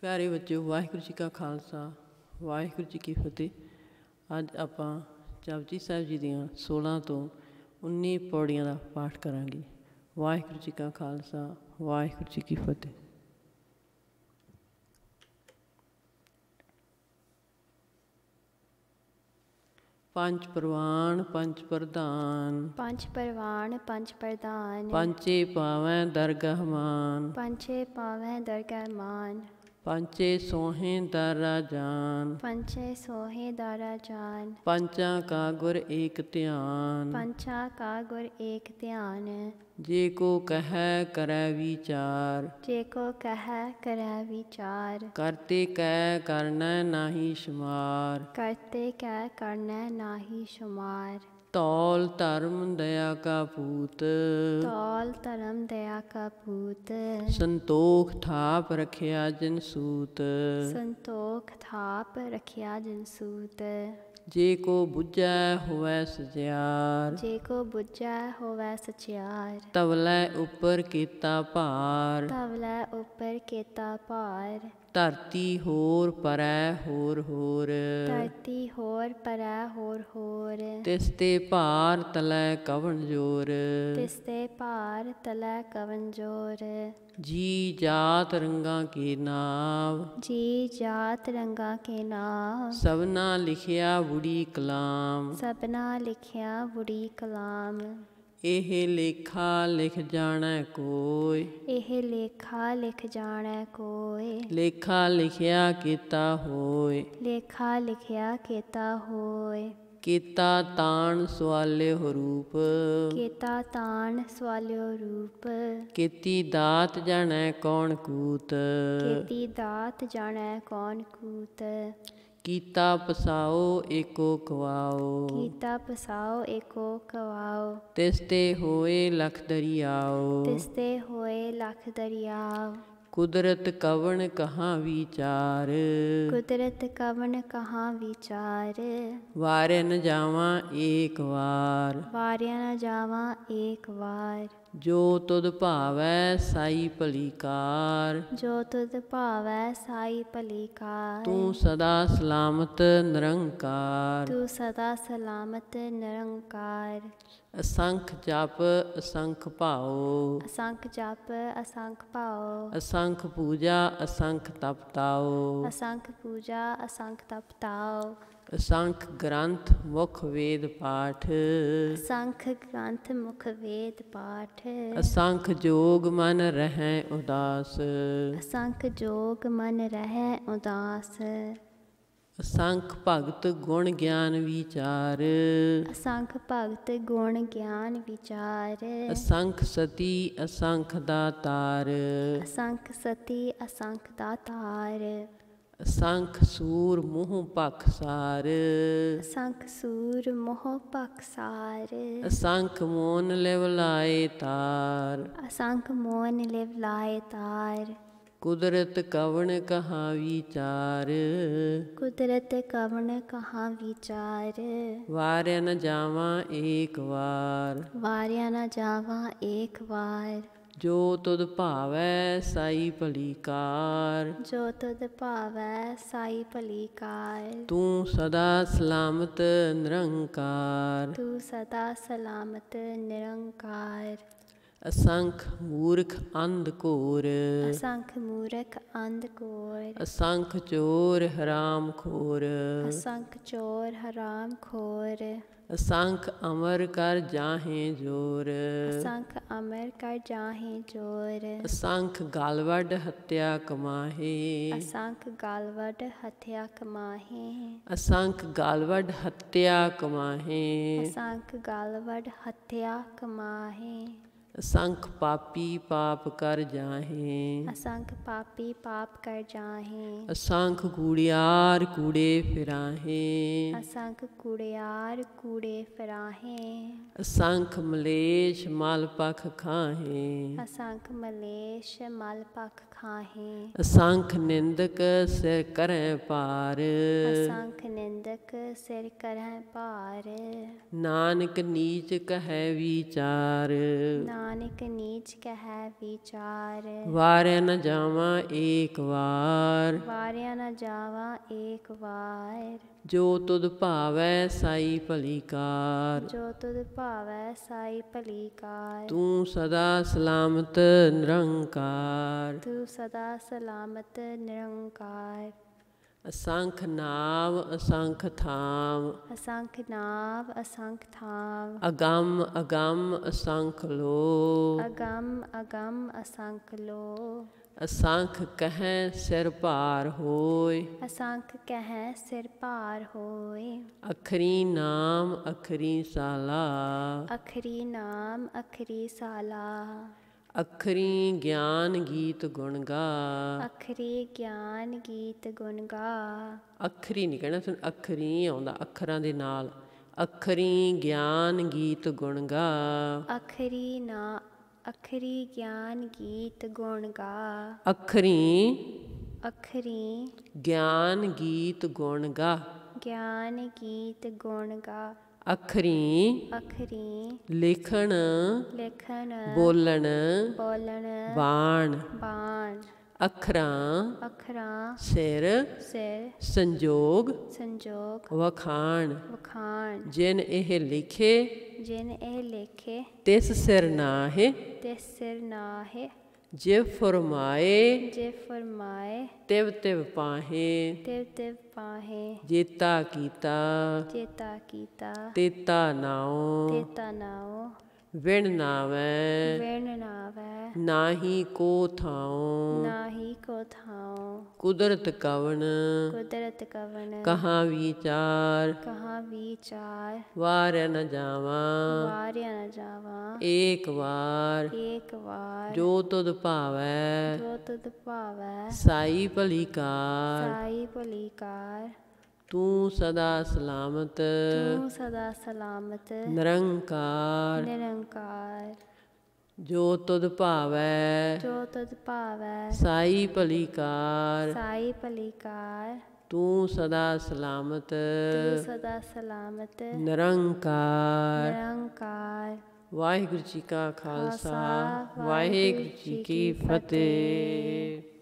ਪਿਆਰੇ ਬੱਚਿਓ ਵਾਹਿਗੁਰੂ ਜੀ ਕਾ ਖਾਲਸਾ ਵਾਹਿਗੁਰੂ ਜੀ ਕੀ ਫਤਿਹ ਅੱਜ ਆਪਾਂ ਜਪਜੀ ਸਾਹਿਬ ਜੀ ਦੀਆਂ 16 ਤੋਂ 19 ਪੌੜੀਆਂ ਦਾ ਪਾਠ ਕਰਾਂਗੇ ਵਾਹਿਗੁਰੂ ਜੀ ਕਾ ਖਾਲਸਾ ਵਾਹਿਗੁਰੂ ਜੀ ਕੀ ਫਤਿਹ ਪੰਜ ਪ੍ਰਵਾਨ ਪੰਜ ਪ੍ਰਧਾਨ ਪੰਜ ਪ੍ਰਵਾਨ ਪੰਜ ਪ੍ਰਧਾਨ ਪੰਜੇ ਪਾਵੇਂ ਦਰਗਾਹ ਮਾਨ ਪੰਜੇ ਪਾਵੇਂ ਦਰਗਾਹ ਮਾਨ ਪੰਚੇ ਸੋਹੇ ਦਰਾ ਜਾਨ ਪੰਚੇ ਸੋਹੇ ਦਰਾ ਜਾਨ ਪੰਚਾਂ ਕਾ ਗੁਰ ਏਕ ਧਿਆਨ ਪੰਚਾਂ ਕਾ ਗੁਰ ਏਕ ਧਿਆਨ ਜੇ ਕੋ ਕਹੈ ਕਰੈ ਵਿਚਾਰ ਜੇ ਕੋ ਕਹੈ ਕਰੈ ਵਿਚਾਰ ਕਰਤੇ ਕੈ ਕਰਨਾ ਨਾਹੀ ਸ਼ਮਾਰ ਕਰਤੇ ਕੈ ਕਰਨਾ ਨਾਹੀ ਸ਼ਮਾਰ ਤੌਲ ਧਰਮ ਦਇਆ ਕਾ ਪੂਤ ਤੌਲ ਧਰਮ ਦਇਆ ਕਾ ਪੂਤ ਸੰਤੋਖ ਥਾਪ ਰਖਿਆ ਜਿਨ ਸੂਤ ਸੰਤੋਖ ਥਾਪ ਰਖਿਆ ਜਿਨ ਸੂਤ ਜੇ ਕੋ ਬੁੱਝੈ ਹੋਵੇ ਸਚਿਆਰ ਜੇ ਕੋ ਬੁੱਝੈ ਹੋਵੇ ਸਚਿਆਰ ਤਵਲੇ ਉਪਰ ਕੀਤਾ ਭਾਰ ਤਵਲੇ ਉਪਰ ਕੀਤਾ ਭਾਰ ਧਰਤੀ ਹੋਰ ਪਰੈ ਹੋਰ ਹੋਰ ਧਰਤੀ ਹੋਰ ਪਰੈ ਹੋਰ ਹੋਰ ਤਿਸ ਤੇ ਭਾਰ ਤਲੈ ਕਵਣ ਜੋਰ ਤਿਸ ਤੇ ਭਾਰ ਤਲੈ ਕਵਣ ਜੋਰ ਜੀ ਜਾਤ ਰੰਗਾ ਕੇ ਨਾਮ ਜੀ ਜਾਤ ਰੰਗਾ ਕੇ ਨਾਮ ਸਭਨਾ ਲਿਖਿਆ ਬੁੜੀ ਕਲਾਮ ਸਭਨਾ ਲਿਖਿਆ ਬੁੜੀ ਕਲਾਮ ਇਹ ਲੇਖਾ ਲਿਖ ਜਾਣਾ ਕੋਈ ਇਹ ਲੇਖਾ ਲਿਖ ਜਾਣਾ ਕੋਈ ਲੇਖਾ ਲਿਖਿਆ ਕੀਤਾ ਹੋਏ ਲੇਖਾ ਲਿਖਿਆ ਕੀਤਾ ਹੋਏ ਕੀਤਾ ਤਾਣ ਸਵਾਲੇ ਹਰੂਪ ਕੀਤਾ ਤਾਣ ਸਵਾਲੇ ਹਰੂਪ ਕੀਤੀ ਦਾਤ ਜਾਣੈ ਕੌਣ ਕੂਤ ਕੀਤੀ ਦਾਤ ਜਾਣੈ ਕੌਣ ਕੂਤ ਕੀਤਾ ਪਸਾਓ ਏਕੋ ਕਵਾਓ ਕੀਤਾ ਪਸਾਓ ਏਕੋ ਕਵਾਓ ਤਿਸ ਤੇ ਹੋਏ ਲਖ ਦਰਿਆਓ ਤਿਸ ਤੇ ਹੋਏ ਲਖ ਦਰਿਆਓ ਕੁਦਰਤ ਕਵਣ ਕਹਾ ਵਿਚਾਰ ਕੁਦਰਤ ਕਵਣ ਕਹਾ ਵਿਚਾਰ ਵਾਰਿਆ ਨ ਜਾਵਾਂ ਏਕ ਵਾਰ ਵਾਰਿਆ ਨ ਜਾਵਾਂ ਏਕ ਵਾਰ ਜੋ ਤੁਧ ਭਾਵੈ ਸਾਈ ਭਲੀਕਾਰ ਜੋ ਤੁਧ ਭਾਵੈ ਸਾਈ ਭਲੀਕਾਰ ਤੂੰ ਸਦਾ ਸਲਾਮਤ ਨਿਰੰਕਾਰ ਤੂੰ ਸਦਾ ਸਲਾਮਤ ਨਿਰੰਕਾਰ ਅਸੰਖ ਜਪ ਅਸੰਖ ਭਾਉ ਅਸੰਖ ਜਪ ਅਸੰਖ ਭਾਉ ਅਸੰਖ ਪੂਜਾ ਅਸੰਖ ਤਪਤਾਉ ਅਸੰਖ ਪੂਜਾ ਅਸੰਖ ਤਪਤਾਉ ਸੰਖ ਗ੍ਰੰਥ ਮੁਖ ਵੇਦ ਪਾਠ ਸੰਖ ਗ੍ਰੰਥ ਮੁਖ ਵੇਦ ਪਾਠ ਅਸੰਖ ਜੋਗ ਮਨ ਰਹੈ ਉਦਾਸ ਅਸੰਖ ਜੋਗ ਮਨ ਰਹੈ ਉਦਾਸ ਅਸੰਖ ਭਗਤ ਗੁਣ ਗਿਆਨ ਵਿਚਾਰ ਅਸੰਖ ਭਗਤ ਗੁਣ ਗਿਆਨ ਵਿਚਾਰ ਅਸੰਖ ਸਤੀ ਅਸੰਖ ਦਾਤਾਰ ਅਸੰਖ ਸਤੀ ਅਸੰਖ ਦਾਤਾਰ ਸੰਖ ਸੂਰ ਮੋਹ ਪਖਸਾਰ ਸੰਖ ਸੂਰ ਮੋਹ ਪਖਸਾਰ ਸੰਖ ਮੋਨ ਲੇਵ ਲਾਏ ਤਾਰ ਸੰਖ ਮੋਨ ਲੇਵ ਲਾਏ ਤਾਰ ਕੁਦਰਤ ਕਵਣ ਕਹਾ ਵਿਚਾਰ ਕੁਦਰਤ ਕਵਣ ਕਹਾ ਵਿਚਾਰ ਵਾਰਿਆ ਨ ਜਾਵਾ ਏਕ ਵਾਰ ਵਾਰਿਆ ਨ ਜਾਵਾ ਏਕ ਵਾਰ ਜੋ ਤੁਧ ਭਾਵੈ ਸਾਈ ਭਲੀ ਕਾਰ ਜੋ ਤੁਧ ਭਾਵੈ ਸਾਈ ਭਲੀ ਕਾਰ ਤੂੰ ਸਦਾ ਸਲਾਮਤ ਨਿਰੰਕਾਰ ਤੂੰ ਸਦਾ ਸਲਾਮਤ ਨਿਰੰਕਾਰ ਅਸੰਖ ਮੂਰਖ ਅੰਧ ਕੋਰ ਅਸੰਖ ਮੂਰਖ ਅੰਧ ਕੋਰ ਅਸੰਖ ਚੋਰ ਹਰਾਮ ਖੋਰ ਅਸੰਖ ਚੋਰ ਹਰਾਮ ਖੋਰ ਅਸੰਖ ਅਮਰ ਕਰ ਜਾਹੇ ਜੋਰ ਅਸੰਖ ਅਮਰ ਕਰ ਜਾਹੇ ਜੋਰ ਅਸੰਖ ਗਾਲਵੜ ਹੱਤਿਆ ਕਮਾਹੇ ਅਸੰਖ ਗਾਲਵੜ ਹੱਤਿਆ ਕਮਾਹੇ ਅਸੰਖ ਗਾਲਵੜ ਹੱਤਿਆ ਕਮਾਹੇ ਅਸੰਖ ਗਾਲਵੜ ਹੱਤਿਆ ਕਮਾਹੇ असंख पापी पाप कर जाहें असंख पापी पाप कर जाहें असंख कूड़ियार कूड़े फिराहें असंख कूड़ियार कूड़े फिराहें असंख मलेश मल पख खाहें असंख मलेश मल पख ਖਾਹੇ ਅਸੰਖ ਨਿੰਦਕ ਸਿਰ ਕਰੈ ਪਾਰ ਅਸੰਖ ਨਿੰਦਕ ਸਿਰ ਕਰੈ ਪਾਰ ਨਾਨਕ ਨੀਚ ਕਹੈ ਵਿਚਾਰ ਨਾਨਕ ਨਾਨਕ ਨੀਚ ਕਹੈ ਵਿਚਾਰ ਵਾਰਿਆ ਨ ਜਾਵਾਂ ਏਕ ਵਾਰ ਵਾਰਿਆ ਨ ਜਾਵਾਂ ਏਕ ਵਾਰ ਜੋ ਤੁਧ ਭਾਵੈ ਸਾਈ ਭਲੀ ਕਾਰ ਜੋ ਤੁਧ ਭਾਵੈ ਸਾਈ ਭਲੀ ਕਾਰ ਤੂੰ ਸਦਾ ਸਲਾਮਤ ਨਿਰੰਕਾਰ ਤੂੰ ਸਦਾ ਸਲਾਮਤ ਨਿਰੰਕਾਰ ਅਸੰਖ ਨਾਮ ਅਸੰਖ ਥਾਮ ਅਸੰਖ ਨਾਮ ਅਸੰਖ ਥਾਮ ਅਗੰਮ ਅਗੰਮ ਅਸੰਖ ਲੋ ਅਗੰਮ ਅਗੰਮ ਅਸੰਖ ਲੋ ਅਸੰਖ ਕਹੈ ਸਿਰ ਭਾਰ ਹੋਏ ਅਸੰਖ ਕਹੈ ਸਿਰ ਭਾਰ ਹੋਏ ਅਖਰੀ ਨਾਮ ਅਖਰੀ ਸਾਲਾ ਅਖਰੀ ਨਾਮ ਅਖਰੀ ਸਾਲਾ ਅਖਰੀ ਗਿਆਨ ਗੀਤ ਗੁਣ ਗਾ ਅਖਰੀ ਗਿਆਨ ਗੀਤ ਗੁਣ ਗਾ ਅਖਰੀ ਨਹੀਂ ਕਹਿਣਾ ਸੁਣ ਅਖਰੀ ਆਉਂਦਾ ਅੱਖਰਾਂ ਦੇ ਨਾਲ ਅਖਰੀ ਗਿਆਨ ਗੀਤ ਗੁਣ ਗਾ ਅਖਰੀ ਨਾ ਅਖਰੀ ਗਿਆਨ ਗੀਤ ਗੁਣ ਗਾ ਅਖਰੀ ਅਖਰੀ ਗਿਆਨ ਗੀਤ ਗੁਣ ਗਾ ਗਿਆਨ ਗੀਤ ਗੁਣ ਗਾ ਅਖਰੀ ਅਖਰੀ ਲਿਖਣ ਲਿਖਣ ਬੋਲਣ ਬੋਲਣ ਬਾਣ ਬਾਣ ਅਖਰਾਂ ਅਖਰਾਂ ਸਿਰ ਸਿਰ ਸੰਜੋਗ ਸੰਜੋਗ ਵਖਾਣ ਵਖਾਣ ਜਿਨ ਇਹ ਲਿਖੇ ਜਿਨ ਇਹ ਲਿਖੇ ਤਿਸ ਸਿਰ ਨਾਹੇ ਤਿਸ ਸਿਰ ਨਾਹੇ ਜੇ ਫਰਮਾਏ ਜੇ ਫਰਮਾਏ ਤਿਵ ਤਿਵ ਪਾਹੇ ਤਿਵ ਤਿਵ ਪਾਹੇ ਜੇਤਾ ਕੀਤਾ ਜੇਤਾ ਕੀਤਾ ਤੇਤਾ ਨਾਉ ਤੇਤਾ ਨਾਉ ਵਿਣ ਨਾਵੇਂ ਵਿਣ ਨਾਵੇਂ ਨਾਹੀ ਕੋ ਥਾਉ ਨਾਹੀ ਕੋ ਥਾਉ ਕੁਦਰਤ ਕਵਣ ਕੁਦਰਤ ਕਵਣ ਕਹਾ ਵਿਚਾਰ ਕਹਾ ਵਿਚਾਰ ਵਾਰ ਨ ਜਾਵਾ ਵਾਰ ਨ ਜਾਵਾ ਇੱਕ ਵਾਰ ਇੱਕ ਵਾਰ ਜੋ ਤੁਧ ਭਾਵੈ ਜੋ ਤੁਧ ਭਾਵੈ ਸਾਈ ਭਲੀ ਕਾਰ ਸਾਈ ਭਲੀ ਕਾਰ ਤੂੰ ਸਦਾ ਸਲਾਮਤ ਤੂੰ ਸਦਾ ਸਲਾਮਤ ਨਿਰੰਕਾਰ ਨਿਰੰਕਾਰ ਜੋ ਤੁਧ ਭਾਵੈ ਜੋ ਤੁਧ ਭਾਵੈ ਸਾਈ ਭਲੀਕਾਰ ਸਾਈ ਭਲੀਕਾਰ ਤੂੰ ਸਦਾ ਸਲਾਮਤ ਤੂੰ ਸਦਾ ਸਲਾਮਤ ਨਿਰੰਕਾਰ ਨਿਰੰਕਾਰ ਵਾਹਿਗੁਰੂ ਜੀ ਕਾ ਖਾਲਸਾ ਵਾਹਿਗੁਰੂ ਜੀ ਕੀ ਫਤਿਹ